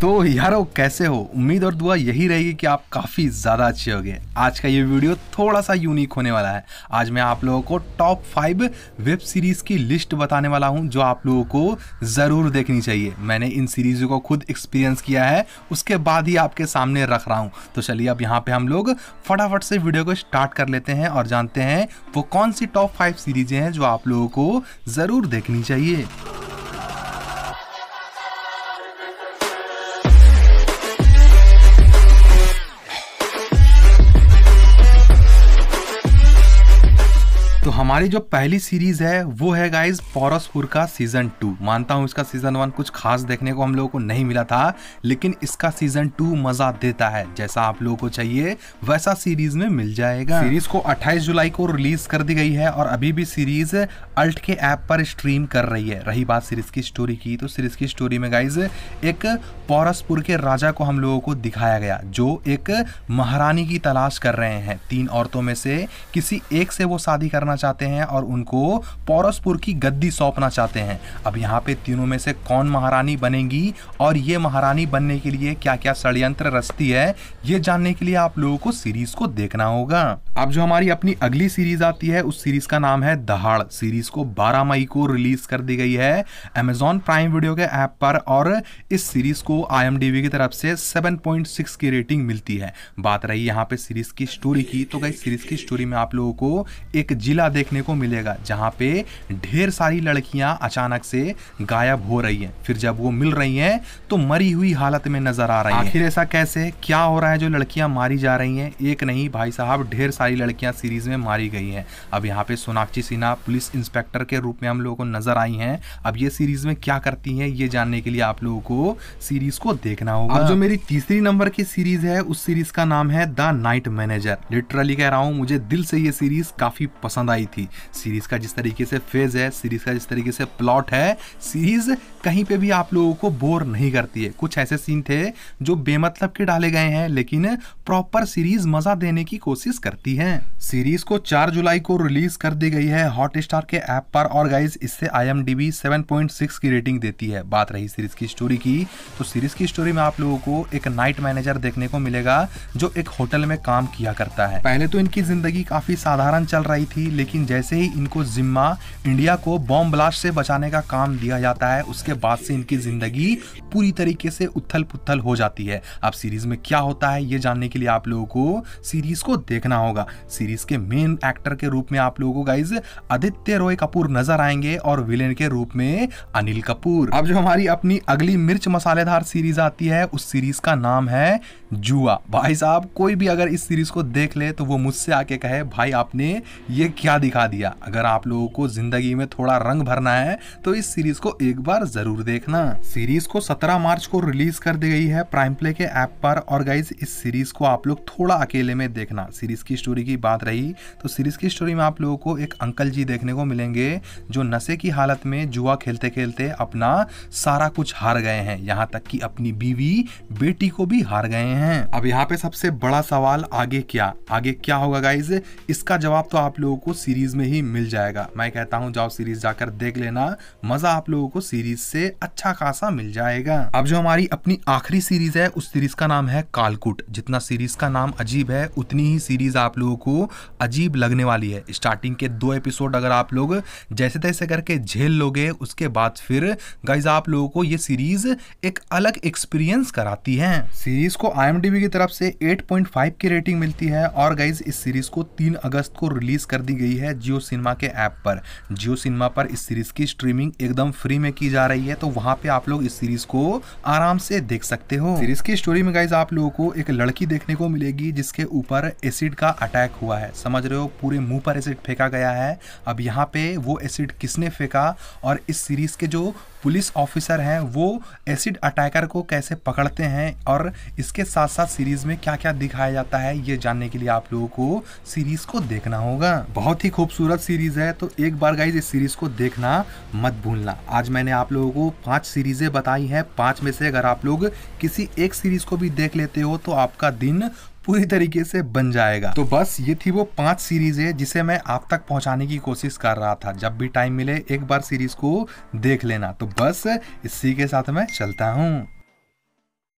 तो यारो कैसे हो उम्मीद और दुआ यही रहेगी कि आप काफ़ी ज़्यादा अच्छे हो गए आज का ये वीडियो थोड़ा सा यूनिक होने वाला है आज मैं आप लोगों को टॉप फाइव वेब सीरीज़ की लिस्ट बताने वाला हूँ जो आप लोगों को ज़रूर देखनी चाहिए मैंने इन सीरीज़ों को खुद एक्सपीरियंस किया है उसके बाद ही आपके सामने रख रहा हूँ तो चलिए अब यहाँ पर हम लोग फटाफट से वीडियो को स्टार्ट कर लेते हैं और जानते हैं वो कौन सी टॉप फाइव सीरीज़ें हैं जो आप लोगों को ज़रूर देखनी चाहिए तो हमारी जो पहली सीरीज है वो है गाइज पौरसपुर का सीजन टू मानता हूँ इसका सीजन वन कुछ खास देखने को हम लोगों को नहीं मिला था लेकिन इसका सीजन टू मजा देता है जैसा आप लोगों को चाहिए वैसा सीरीज में मिल जाएगा सीरीज को 28 जुलाई को रिलीज कर दी गई है और अभी भी सीरीज अल्ट के ऐप पर स्ट्रीम कर रही है रही बात सीरीज की स्टोरी की तो सीरीज की स्टोरी में गाइज एक पौरसपुर के राजा को हम लोगों को दिखाया गया जो एक महारानी की तलाश कर रहे हैं तीन औरतों में से किसी एक से वो शादी करना चाहते हैं और उनको पौरसपुर की गद्दी सौंपना चाहते हैं अब यहाँ पे तीनों में से कौन महारानी बनेगी और ये महारानी बनने के लिए क्या क्या षडयंत्र रचती है ये जानने के लिए आप लोगों को सीरीज को देखना होगा अब जो हमारी अपनी अगली सीरीज आती है उस सीरीज का नाम है दहाड़ सीरीज को 12 मई को रिलीज कर दी गई है अमेजॉन प्राइम वीडियो के ऐप पर और इस सीरीज को आई की तरफ से 7.6 की रेटिंग मिलती है बात रही यहाँ पे सीरीज की स्टोरी की तो गई सीरीज की स्टोरी में आप लोगों को एक जिला देखने को मिलेगा जहाँ पे ढेर सारी लड़कियाँ अचानक से गायब हो रही हैं फिर जब वो मिल रही हैं तो मरी हुई हालत में नजर आ रही है आखिर ऐसा कैसे क्या हो रहा है जो लड़कियां मारी जा रही हैं एक नहीं भाई साहब ढेर सारी सारी लड़कियां सीरीज़ में मारी गई हैं अब यहाँ पे सोनाक्षी सिन्हा पुलिस इंस्पेक्टर के रूप में हम लोगों को नज़र आई हैं अब ये सीरीज़ में क्या करती हैं ये जानने के लिए आप लोगों को सीरीज़ को देखना होगा जो मेरी तीसरी नंबर की सीरीज़ है उस सीरीज़ का नाम है द नाइट मैनेजर लिटरली कह रहा हूँ मुझे दिल से ये सीरीज़ काफ़ी पसंद आई थी सीरीज़ का जिस तरीके से फेज है सीरीज़ का जिस तरीके से प्लॉट है सीरीज़ कहीं पे भी आप लोगों को बोर नहीं करती है कुछ ऐसे सीन थे जो बेमतलब के डाले गए हैं लेकिन प्रॉपर सीरीज़ मज़ा देने की कोशिश करती है हैं सीरीज को 4 जुलाई को रिलीज कर दी गई है हॉट स्टार के ऐप पर और गाइज इससे आई एम 7.6 की रेटिंग देती है बात रही सीरीज की स्टोरी की तो सीरीज की स्टोरी में आप लोगों को एक नाइट मैनेजर देखने को मिलेगा जो एक होटल में काम किया करता है पहले तो इनकी जिंदगी काफी साधारण चल रही थी लेकिन जैसे ही इनको जिम्मा इंडिया को बॉम्ब ब्लास्ट से बचाने का काम दिया जाता है उसके बाद से इनकी जिंदगी पूरी तरीके से उथल पुथल हो जाती है अब सीरीज में क्या होता है ये जानने के लिए आप लोगों को सीरीज को देखना होगा होगा सीरीज के मेन एक्टर के रूप में आप लोगों को गाइज आदित्य रॉय कपूर नजर आएंगे और विलेन के रूप में अनिल कपूर अब जो हमारी अपनी अगली मिर्च मसालेदार सीरीज आती है उस सीरीज का नाम है जुआ भाई साहब कोई भी अगर इस सीरीज को देख ले तो वो मुझसे आके कहे भाई आपने ये क्या दिखा दिया अगर आप लोगों को जिंदगी में थोड़ा रंग भरना है तो इस सीरीज को एक बार जरूर देखना सीरीज को 17 मार्च को रिलीज कर दी गई है प्राइम प्ले के ऐप पर और गाइज इस सीरीज को आप लोग थोड़ा अकेले में देखना सीरीज की स्टोरी की बात रही तो सीरीज़ की स्टोरी में आप लोगों को एक अंकल जी देखने को मिलेंगे जो नशे की हालत में जुआ खेलते खेलते अपना सारा कुछ हार गए हैं यहाँ तक कि अपनी बीवी बेटी को भी हार गए हैं अब यहाँ पे सबसे बड़ा सवाल आगे क्या आगे क्या होगा गाइज इसका जवाब तो आप लोगों को सीरीज में ही मिल जाएगा मैं कहता हूँ जाओ सीरीज जाकर देख लेना मजा आप लोगों को सीरीज से अच्छा खासा मिल जाएगा अब जो हमारी अपनी आखिरी सीरीज है उस सीरीज का नाम है कालकुट जितना सीरीज का नाम अजीब है उतनी ही सीरीज आप लोगों को अजीब लगने वाली है स्टार्टिंग के दो एपिसोड अगर आप लोग जैसे तैसे करके झेल लोगे उसके बाद फिर गाइज आप लोगों को ये सीरीज एक अलग एक्सपीरियंस कराती है सीरीज को आई की तरफ से 8.5 की रेटिंग मिलती है और गाइज इस सीरीज को 3 अगस्त को रिलीज कर दी गई है जियो सिनेमा के ऐप पर जियो सिनेमा पर इस सीरीज की स्ट्रीमिंग एकदम फ्री में की जा रही है तो वहां पे आप लोग इस सीरीज को आराम से देख सकते हो सीरीज की स्टोरी में गाइज आप लोगों को एक लड़की देखने को मिलेगी जिसके ऊपर एसिड का अटैक हुआ है समझ रहे हो पूरे मुंह पर एसिड फेंका गया है अब यहाँ पे वो एसिड किसने फेंका और इस सीरीज़ के जो पुलिस ऑफिसर हैं वो एसिड अटैकर को कैसे पकड़ते हैं और इसके साथ साथ सीरीज़ में क्या क्या दिखाया जाता है ये जानने के लिए आप लोगों को सीरीज़ को देखना होगा बहुत ही खूबसूरत सीरीज़ है तो एक बार गाइज इस सीरीज़ को देखना मत भूलना आज मैंने आप लोगों को पांच सीरीज़ें बताई हैं पांच में से अगर आप लोग किसी एक सीरीज़ को भी देख लेते हो तो आपका दिन पूरी तरीके से बन जाएगा तो बस ये थी वो पांच सीरीज है जिसे मैं आप तक पहुंचाने की कोशिश कर रहा था जब भी टाइम मिले एक बार सीरीज को देख लेना तो बस इसी के साथ मैं चलता हूँ